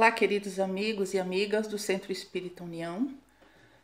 Olá, queridos amigos e amigas do Centro Espírita União.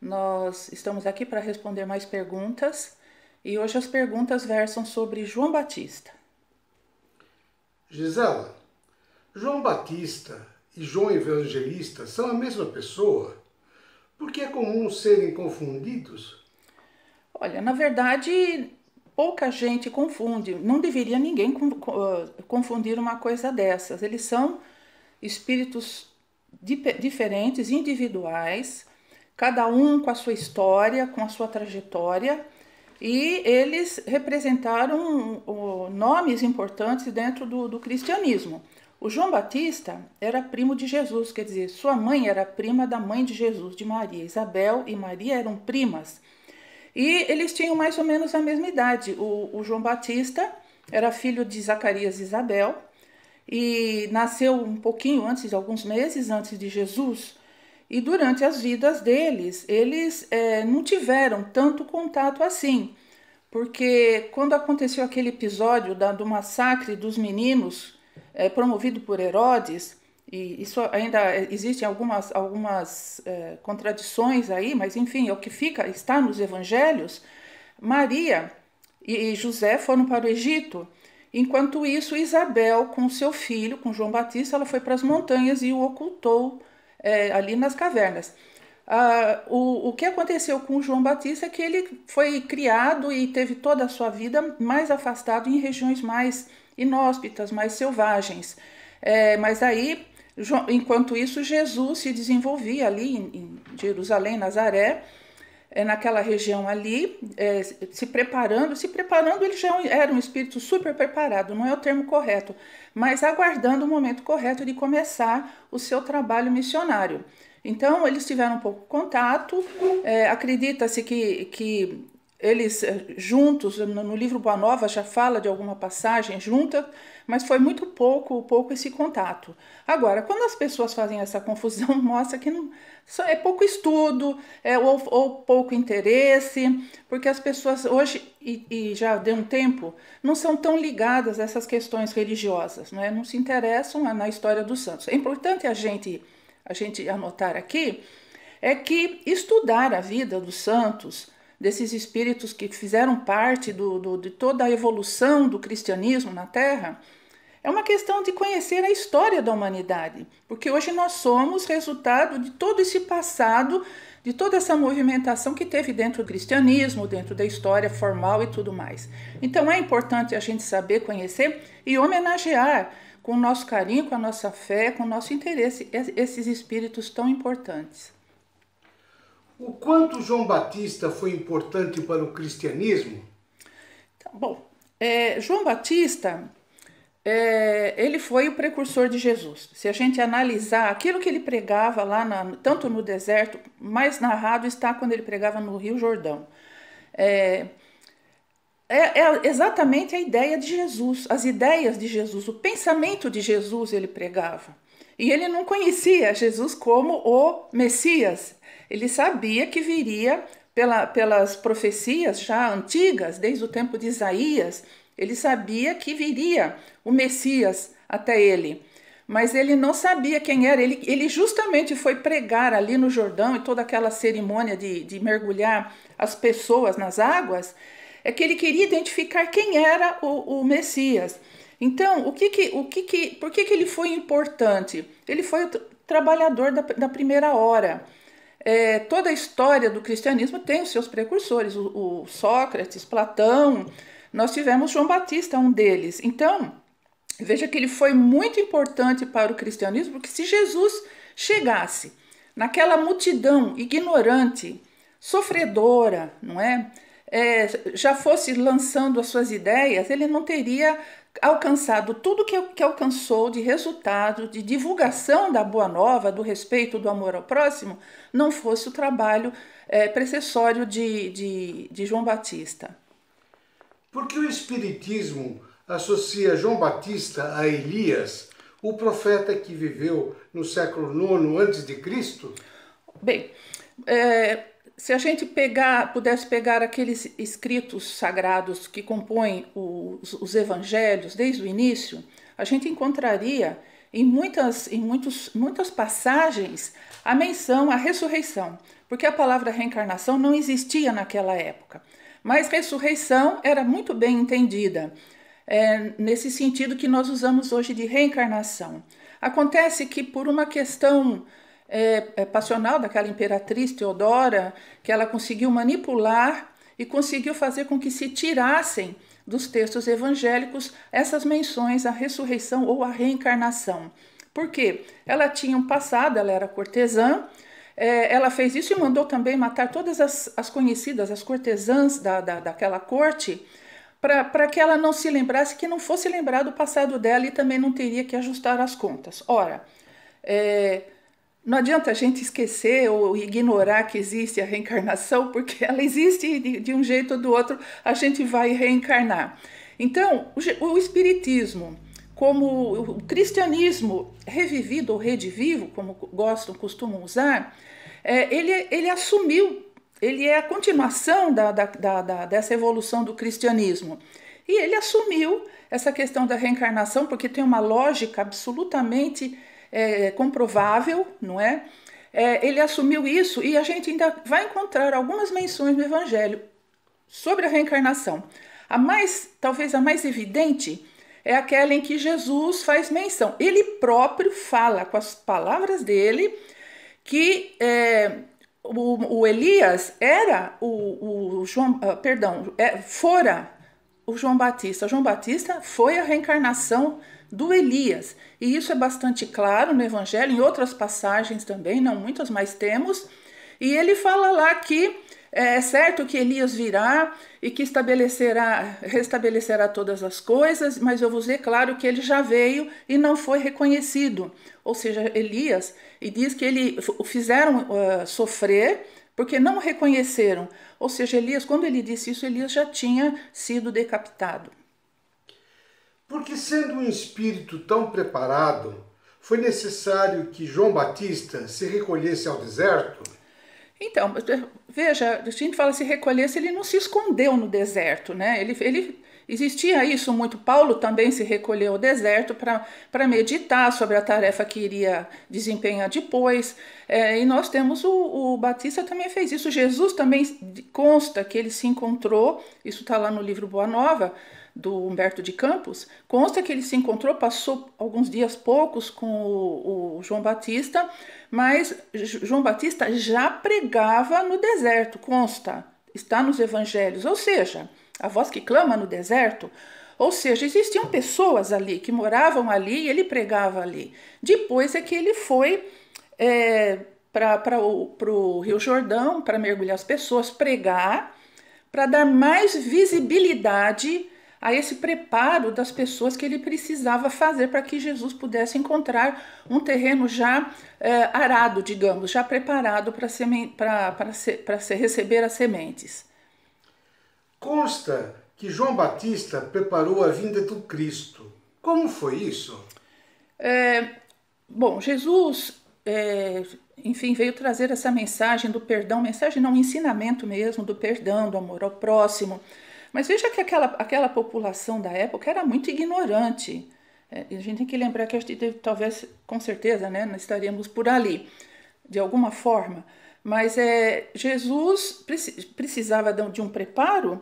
Nós estamos aqui para responder mais perguntas e hoje as perguntas versam sobre João Batista. Gisela, João Batista e João Evangelista são a mesma pessoa? Por que é comum serem confundidos? Olha, na verdade, pouca gente confunde. Não deveria ninguém confundir uma coisa dessas. Eles são espíritos diferentes, individuais, cada um com a sua história, com a sua trajetória, e eles representaram nomes importantes dentro do, do cristianismo. O João Batista era primo de Jesus, quer dizer, sua mãe era prima da mãe de Jesus, de Maria. Isabel e Maria eram primas. E eles tinham mais ou menos a mesma idade. O, o João Batista era filho de Zacarias e Isabel, e nasceu um pouquinho antes, alguns meses antes de Jesus. E durante as vidas deles, eles é, não tiveram tanto contato assim, porque quando aconteceu aquele episódio da, do massacre dos meninos é, promovido por Herodes, e isso ainda existem algumas, algumas é, contradições aí, mas enfim, é o que fica, está nos evangelhos. Maria e José foram para o Egito Enquanto isso, Isabel, com seu filho, com João Batista, ela foi para as montanhas e o ocultou é, ali nas cavernas. Ah, o, o que aconteceu com João Batista é que ele foi criado e teve toda a sua vida mais afastado em regiões mais inóspitas, mais selvagens. É, mas aí, enquanto isso, Jesus se desenvolvia ali em, em Jerusalém, Nazaré, é, naquela região ali, é, se preparando. Se preparando, ele já é era um espírito super preparado, não é o termo correto, mas aguardando o momento correto de começar o seu trabalho missionário. Então, eles tiveram um pouco de contato, é, acredita-se que, que eles é, juntos, no livro Boa Nova já fala de alguma passagem junta, mas foi muito pouco, pouco esse contato. Agora, quando as pessoas fazem essa confusão, mostra que não, é pouco estudo, é, ou, ou pouco interesse, porque as pessoas hoje, e, e, já deu um tempo, não são tão ligadas a essas questões religiosas, não, é? não se interessam na história dos santos. É importante a gente, a gente anotar aqui é que estudar a vida dos santos, desses espíritos que fizeram parte do, do, de toda a evolução do cristianismo na Terra, é uma questão de conhecer a história da humanidade, porque hoje nós somos resultado de todo esse passado, de toda essa movimentação que teve dentro do cristianismo, dentro da história formal e tudo mais. Então é importante a gente saber conhecer e homenagear com o nosso carinho, com a nossa fé, com o nosso interesse esses espíritos tão importantes. O quanto João Batista foi importante para o cristianismo? Tá bom, é, João Batista é, ele foi o precursor de Jesus. Se a gente analisar aquilo que ele pregava lá, na, tanto no deserto, mais narrado está quando ele pregava no Rio Jordão. É, é, é, exatamente a ideia de Jesus, as ideias de Jesus, o pensamento de Jesus ele pregava. E ele não conhecia Jesus como o Messias. Ele sabia que viria pela, pelas profecias já antigas, desde o tempo de Isaías ele sabia que viria o Messias até ele, mas ele não sabia quem era. Ele, ele justamente foi pregar ali no Jordão e toda aquela cerimônia de, de mergulhar as pessoas nas águas. É que ele queria identificar quem era o, o Messias. Então, o que que, o que que, por que, que ele foi importante? Ele foi o trabalhador da, da primeira hora. É, toda a história do cristianismo tem os seus precursores, o, o Sócrates, Platão, nós tivemos João Batista, um deles. Então, veja que ele foi muito importante para o cristianismo, porque se Jesus chegasse naquela multidão ignorante, sofredora, não é? é já fosse lançando as suas ideias, ele não teria alcançado tudo que, que alcançou de resultado, de divulgação da boa nova, do respeito, do amor ao próximo, não fosse o trabalho é, precessório de, de, de João Batista. Porque o Espiritismo associa João Batista a Elias, o profeta que viveu no século IX antes de Cristo? Bem, é, se a gente pegar, pudesse pegar aqueles escritos sagrados que compõem os, os evangelhos desde o início, a gente encontraria em muitas, em muitos, muitas passagens a menção à ressurreição, porque a palavra reencarnação não existia naquela época. Mas ressurreição era muito bem entendida, é, nesse sentido que nós usamos hoje de reencarnação. Acontece que, por uma questão é, é, passional daquela imperatriz Teodora, que ela conseguiu manipular e conseguiu fazer com que se tirassem dos textos evangélicos essas menções à ressurreição ou à reencarnação. Por quê? Ela tinha um passado, ela era cortesã, é, ela fez isso e mandou também matar todas as, as conhecidas, as cortesãs da, da, daquela corte, para que ela não se lembrasse, que não fosse lembrado do passado dela e também não teria que ajustar as contas. Ora, é, não adianta a gente esquecer ou ignorar que existe a reencarnação, porque ela existe de, de um jeito ou do outro, a gente vai reencarnar. Então, o, o Espiritismo como o cristianismo revivido ou redivivo, como gostam, costumam usar, é, ele, ele assumiu, ele é a continuação da, da, da, dessa evolução do cristianismo. E ele assumiu essa questão da reencarnação, porque tem uma lógica absolutamente é, comprovável, não é? é? Ele assumiu isso e a gente ainda vai encontrar algumas menções no Evangelho sobre a reencarnação. A mais, talvez a mais evidente, é aquela em que Jesus faz menção. Ele próprio fala com as palavras dele que é, o, o, Elias era o, o João, ah, perdão, é, fora o João Batista. O João Batista foi a reencarnação do Elias. E isso é bastante claro no Evangelho, em outras passagens também, não muitas, mas temos. E ele fala lá que é certo que Elias virá e que estabelecerá, restabelecerá todas as coisas, mas eu vos declaro que ele já veio e não foi reconhecido. Ou seja, Elias, e diz que ele o fizeram uh, sofrer porque não o reconheceram. Ou seja, Elias, quando ele disse isso, Elias já tinha sido decapitado. Porque sendo um espírito tão preparado, foi necessário que João Batista se recolhesse ao deserto? Então, veja, a gente fala se recolhesse, ele não se escondeu no deserto, né? Ele, ele existia isso muito. Paulo também se recolheu ao deserto para meditar sobre a tarefa que iria desempenhar depois. É, e nós temos o, o Batista também fez isso. Jesus também consta que ele se encontrou, isso está lá no livro Boa Nova, do Humberto de Campos, consta que ele se encontrou, passou alguns dias poucos com o, o João Batista, mas João Batista já pregava no deserto, consta, está nos evangelhos, ou seja, a voz que clama no deserto. Ou seja, existiam pessoas ali que moravam ali e ele pregava ali. Depois é que ele foi é, para o Rio Jordão para mergulhar as pessoas, pregar, para dar mais visibilidade a esse preparo das pessoas que ele precisava fazer para que Jesus pudesse encontrar um terreno já é, arado, digamos, já preparado para semen- se receber as sementes. Consta que João Batista preparou a vinda do Cristo. Como foi isso? É, bom, Jesus, é, enfim, veio trazer essa mensagem do perdão, mensagem não, um ensinamento mesmo do perdão, do amor ao próximo, mas veja que aquela, aquela população da época era muito ignorante. É, a gente tem que lembrar que a gente talvez, com certeza, né, nós estaríamos por ali, de alguma forma. Mas é, Jesus precisava de um preparo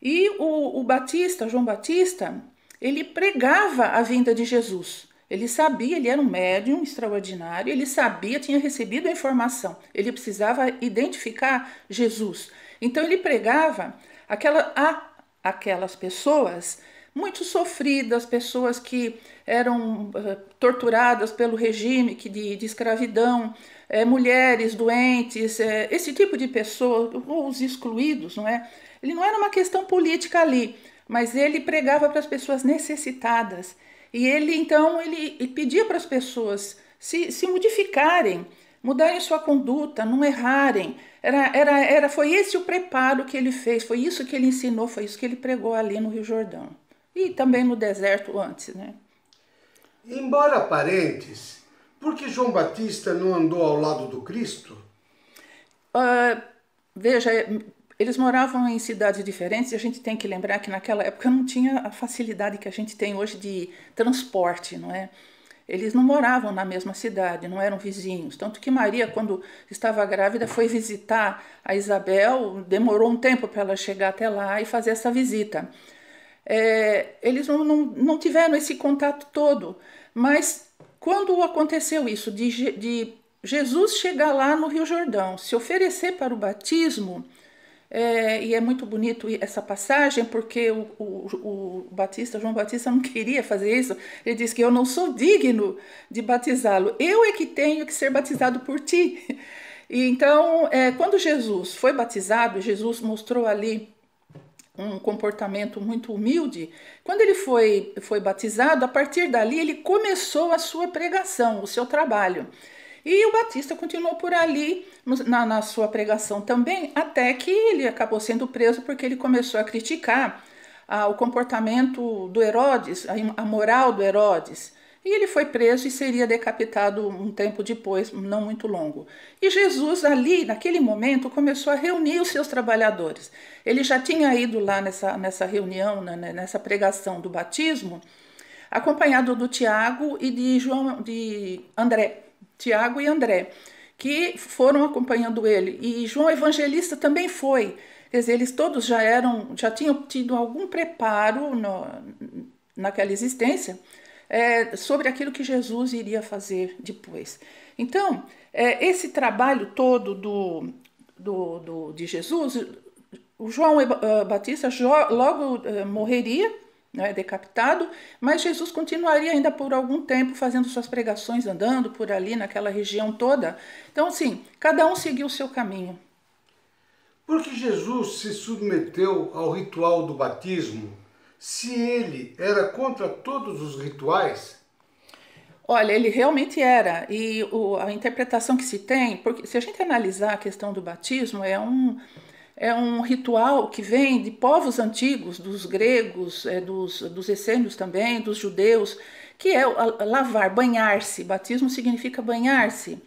e o, o Batista, João Batista, ele pregava a vinda de Jesus. Ele sabia, ele era um médium extraordinário, ele sabia, tinha recebido a informação. Ele precisava identificar Jesus. Então ele pregava aquela, há aquelas pessoas muito sofridas, pessoas que eram uh, torturadas pelo regime que de, de escravidão, é, mulheres doentes, é, esse tipo de pessoa, ou os excluídos, não é? Ele não era uma questão política ali, mas ele pregava para as pessoas necessitadas. E ele, então, ele, ele pedia para as pessoas se, se modificarem, mudarem sua conduta, não errarem. Era, era, era, foi esse o preparo que ele fez, foi isso que ele ensinou, foi isso que ele pregou ali no Rio Jordão. E também no deserto antes, né? Embora parentes, por que João Batista não andou ao lado do Cristo? Uh, veja, eles moravam em cidades diferentes e a gente tem que lembrar que naquela época não tinha a facilidade que a gente tem hoje de transporte, não é? Eles não moravam na mesma cidade, não eram vizinhos. Tanto que Maria, quando estava grávida, foi visitar a Isabel, demorou um tempo para ela chegar até lá e fazer essa visita. É, eles não, não, não, tiveram esse contato todo, mas quando aconteceu isso, de, de Jesus chegar lá no Rio Jordão, se oferecer para o batismo é, e é muito bonito essa passagem, porque o, o, o Batista, João Batista, não queria fazer isso. Ele disse que eu não sou digno de batizá-lo. Eu é que tenho que ser batizado por ti. E então, é, quando Jesus foi batizado, Jesus mostrou ali um comportamento muito humilde. Quando ele foi, foi batizado, a partir dali ele começou a sua pregação, o seu trabalho. E o Batista continuou por ali na, na sua pregação também, até que ele acabou sendo preso porque ele começou a criticar ah, o comportamento do Herodes, a, moral do Herodes. E ele foi preso e seria decapitado um tempo depois, não muito longo. E Jesus, ali, naquele momento, começou a reunir os seus trabalhadores. Ele já tinha ido lá nessa, nessa reunião, né, nessa pregação do batismo, acompanhado do Tiago e de João de André. Tiago e André, que foram acompanhando ele. E João Evangelista também foi. Quer dizer, eles todos já eram, já tinham tido algum preparo no, naquela existência é, sobre aquilo que Jesus iria fazer depois. Então, é, esse trabalho todo do, do, do de Jesus, o João eh, Batista logo eh, morreria né, decapitado, mas Jesus continuaria ainda por algum tempo fazendo suas pregações, andando por ali naquela região toda. Então, assim, cada um seguiu o seu caminho. Por que Jesus se submeteu ao ritual do batismo se ele era contra todos os rituais? Olha, ele realmente era. E o, a interpretação que se tem, porque se a gente analisar a questão do batismo, é um é um ritual que vem de povos antigos, dos gregos, é, dos, dos essênios também, dos judeus, que é lavar, banhar-se. Batismo significa banhar-se.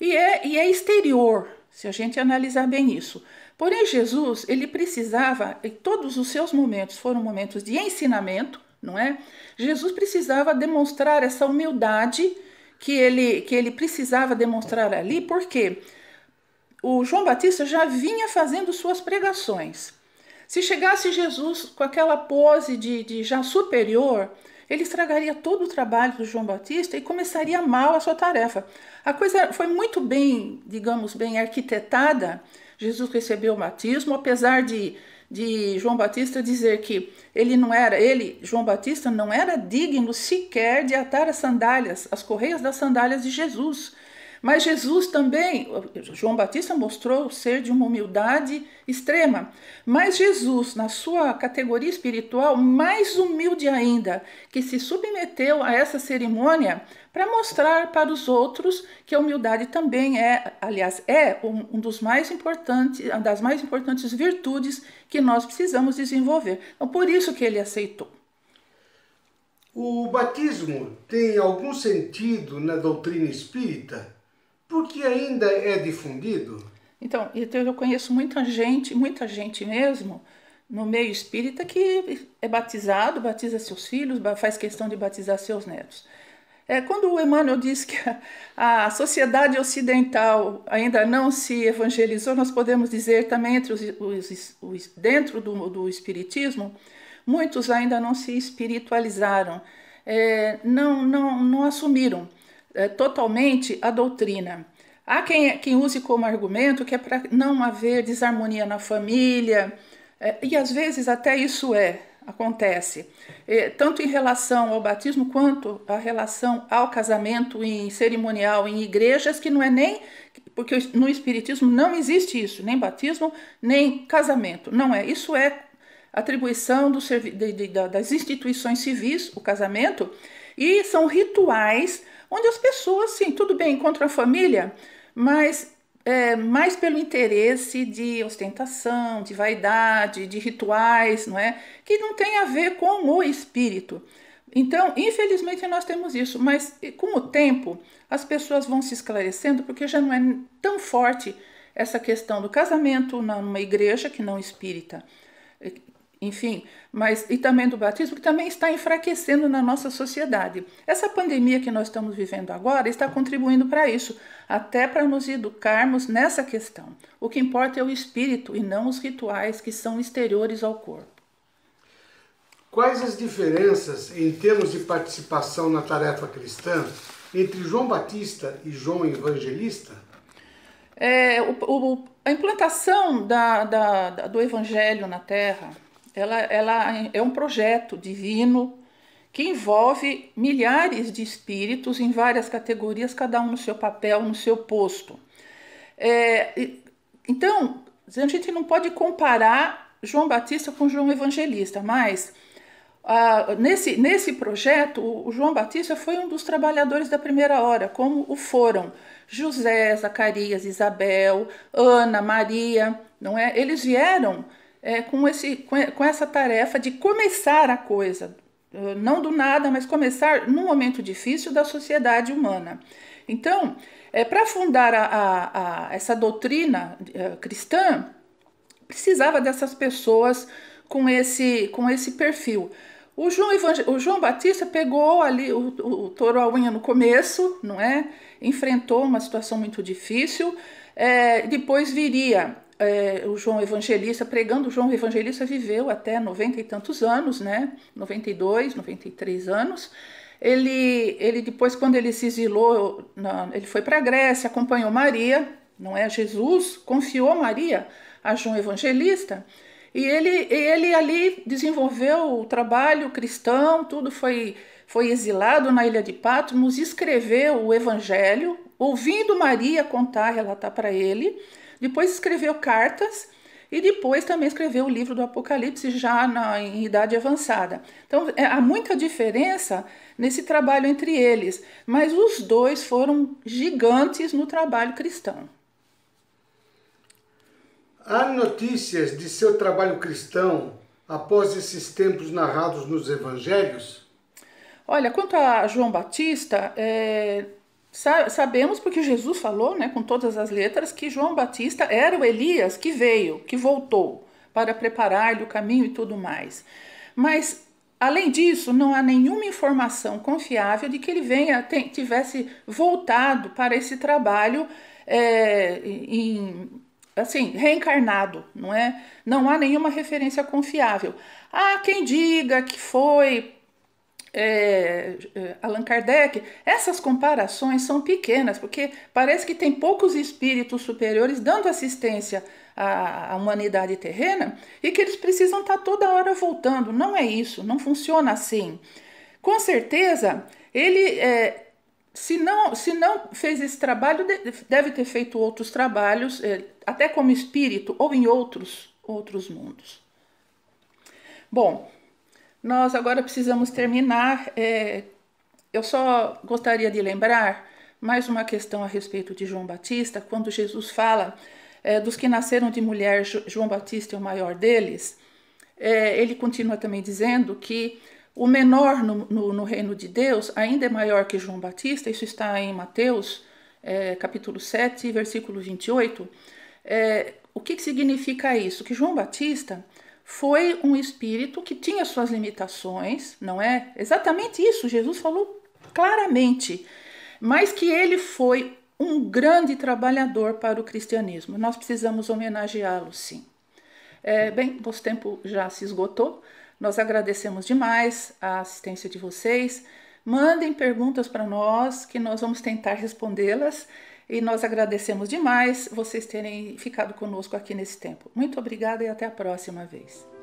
E é, e é exterior, se a gente analisar bem isso. Porém, Jesus, ele precisava, e todos os seus momentos foram momentos de ensinamento, não é? Jesus precisava demonstrar essa humildade que ele, que ele precisava demonstrar ali, por quê? Porque o João Batista já vinha fazendo suas pregações. Se chegasse Jesus com aquela pose de, de já superior, ele estragaria todo o trabalho do João Batista e começaria mal a sua tarefa. A coisa foi muito bem, digamos, bem arquitetada. Jesus recebeu o batismo, apesar de, de João Batista dizer que ele não era, ele, João Batista, não era digno sequer de atar as sandálias, as correias das sandálias de Jesus. Mas Jesus também, João Batista mostrou ser de uma humildade extrema. Mas Jesus, na sua categoria espiritual, mais humilde ainda, que se submeteu a essa cerimônia para mostrar para os outros que a humildade também é, aliás, é um, um dos mais importantes, uma das mais importantes virtudes que nós precisamos desenvolver. Então, por isso que ele aceitou. O batismo tem algum sentido na doutrina espírita? porque ainda é difundido? Então, eu conheço muita gente, muita gente mesmo, no meio espírita que é batizado, batiza seus filhos, faz questão de batizar seus netos. É, quando o Emmanuel diz que a, a, sociedade ocidental ainda não se evangelizou, nós podemos dizer também, entre os, os, os dentro do, do, espiritismo, muitos ainda não se espiritualizaram, é, não, não, não assumiram é, totalmente a doutrina. Há quem, quem use como argumento que é para não haver desarmonia na família, é, e às vezes até isso é, acontece, é, tanto em relação ao batismo quanto a relação ao casamento em cerimonial em igrejas, que não é nem. Porque no Espiritismo não existe isso, nem batismo, nem casamento. Não é. Isso é atribuição do, de, de, das instituições civis, o casamento, e são rituais onde as pessoas, sim, tudo bem, encontram a família, mas é, mais pelo interesse de ostentação, de vaidade, de rituais, não é? Que não tem a ver com o espírito. Então, infelizmente, nós temos isso, mas com o tempo as pessoas vão se esclarecendo porque já não é tão forte essa questão do casamento numa igreja que não espírita enfim, mas e também do batismo, que também está enfraquecendo na nossa sociedade. Essa pandemia que nós estamos vivendo agora está contribuindo para isso, até para nos educarmos nessa questão. O que importa é o espírito e não os rituais que são exteriores ao corpo. Quais as diferenças em termos de participação na tarefa cristã entre João Batista e João Evangelista? É, o, o, a implantação da, da, da, do Evangelho na Terra ela, ela é um projeto divino que envolve milhares de espíritos em várias categorias, cada um no seu papel, no seu posto. É, então, a gente não pode comparar João Batista com João Evangelista, mas ah, nesse, nesse projeto, o João Batista foi um dos trabalhadores da primeira hora, como o foram José, Zacarias, Isabel, Ana, Maria, não é? Eles vieram é, com, esse, com essa tarefa de começar a coisa, eh, não do nada, mas começar num momento difícil da sociedade humana. Então, é, para fundar a, a, a, essa doutrina eh, cristã, precisava dessas pessoas com esse, com esse perfil. O João, o João Batista pegou ali o, o, o touro à unha no começo, não é? Enfrentou uma situação muito difícil. É, depois viria é, o João Evangelista, pregando o João Evangelista, viveu até noventa e tantos anos, né? 92, 93 anos. Ele, ele depois, quando ele se exilou, na, ele foi para a Grécia, acompanhou Maria, não é Jesus, confiou Maria a João Evangelista. E ele, ele ali desenvolveu o trabalho cristão, tudo foi, foi exilado na ilha de Patmos, escreveu o Evangelho, ouvindo Maria contar, relatar para ele. Depois escreveu cartas e depois também escreveu o livro do Apocalipse já na, em idade avançada. Então é, há muita diferença nesse trabalho entre eles, mas os dois foram gigantes no trabalho cristão. Há notícias de seu trabalho cristão após esses tempos narrados nos evangelhos? Olha, quanto a João Batista, é, Sabemos porque Jesus falou, né, com todas as letras, que João Batista era o Elias que veio, que voltou para preparar-lhe o caminho e tudo mais. Mas, além disso, não há nenhuma informação confiável de que ele venha, tivesse voltado para esse trabalho é, em, assim, reencarnado, não é? Não há nenhuma referência confiável. Há quem diga que foi é, é, Allan Kardec, essas comparações são pequenas, porque parece que tem poucos espíritos superiores dando assistência à, à humanidade terrena e que eles precisam estar tá toda hora voltando. Não é isso, não funciona assim. Com certeza, ele, é, se, não, se não fez esse trabalho, deve ter feito outros trabalhos, é, até como espírito ou em outros, outros mundos. Bom, nós agora precisamos terminar. É, eu só gostaria de lembrar mais uma questão a respeito de João Batista, quando Jesus fala é, dos que nasceram de mulher, João Batista é o maior deles. É, ele continua também dizendo que o menor no, no, no, reino de Deus ainda é maior que João Batista, isso está em Mateus, é, capítulo 7, versículo 28. É, o que, que significa isso? Que João Batista foi um espírito que tinha suas limitações, não é? Exatamente isso, Jesus falou claramente, mas que ele foi um grande trabalhador para o cristianismo. Nós precisamos homenageá-lo, sim. É, bem, nosso tempo já se esgotou. Nós agradecemos demais a assistência de vocês. Mandem perguntas para nós, que nós vamos tentar respondê-las. E nós agradecemos demais vocês terem ficado conosco aqui nesse tempo. Muito obrigada e até a próxima vez.